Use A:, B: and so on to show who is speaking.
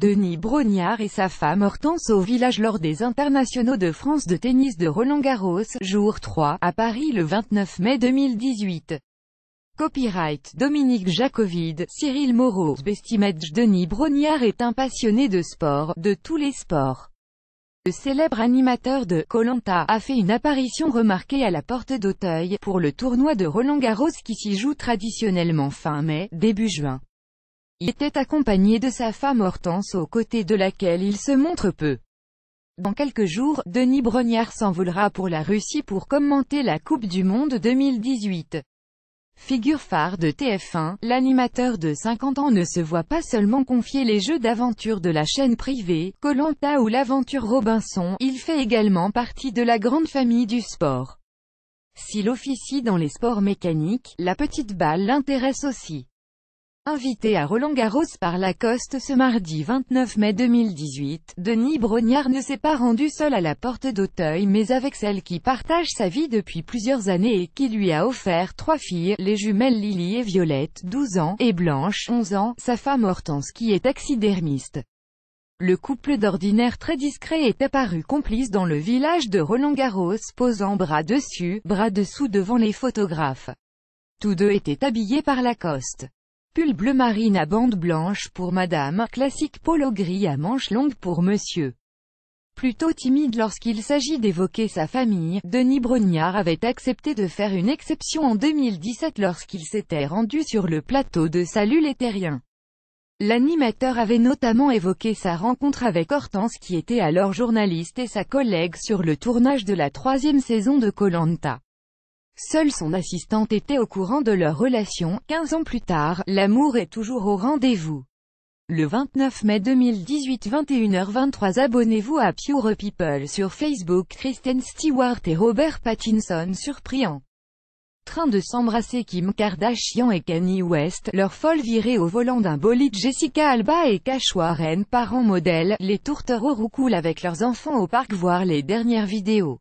A: Denis Brognard et sa femme Hortense au village lors des internationaux de France de tennis de Roland-Garros, jour 3, à Paris le 29 mai 2018. Copyright Dominique Jacovide, Cyril Moreau, Bestimage Denis Brognard est un passionné de sport, de tous les sports. Le célèbre animateur de Colanta a fait une apparition remarquée à la porte d'Auteuil, pour le tournoi de Roland-Garros qui s'y joue traditionnellement fin mai, début juin. Il était accompagné de sa femme Hortense aux côtés de laquelle il se montre peu. Dans quelques jours, Denis Brognard s'envolera pour la Russie pour commenter la Coupe du Monde 2018. Figure phare de TF1, l'animateur de 50 ans ne se voit pas seulement confier les jeux d'aventure de la chaîne privée, Colanta ou l'aventure Robinson, il fait également partie de la grande famille du sport. S'il officie dans les sports mécaniques, la petite balle l'intéresse aussi. Invité à Roland-Garros par Lacoste ce mardi 29 mai 2018, Denis Brognard ne s'est pas rendu seul à la porte d'Auteuil mais avec celle qui partage sa vie depuis plusieurs années et qui lui a offert trois filles, les jumelles Lily et Violette, 12 ans, et Blanche, 11 ans, sa femme Hortense qui est taxidermiste. Le couple d'ordinaire très discret est apparu complice dans le village de Roland-Garros, posant bras dessus, bras dessous devant les photographes. Tous deux étaient habillés par Lacoste. Pull bleu marine à bande blanche pour madame, classique polo gris à manches longues pour monsieur. Plutôt timide lorsqu'il s'agit d'évoquer sa famille, Denis Brognard avait accepté de faire une exception en 2017 lorsqu'il s'était rendu sur le plateau de Salut les Terriens. L'animateur avait notamment évoqué sa rencontre avec Hortense qui était alors journaliste et sa collègue sur le tournage de la troisième saison de Colanta. Seule son assistante était au courant de leur relation. Quinze ans plus tard, l'amour est toujours au rendez-vous. Le 29 mai 2018 21h23 Abonnez-vous à Pure People sur Facebook Kristen Stewart et Robert Pattinson surpris train de s'embrasser Kim Kardashian et Kanye West, leur folle virée au volant d'un bolide Jessica Alba et Cash parents modèles, les tourteurs au avec leurs enfants au parc voir les dernières vidéos.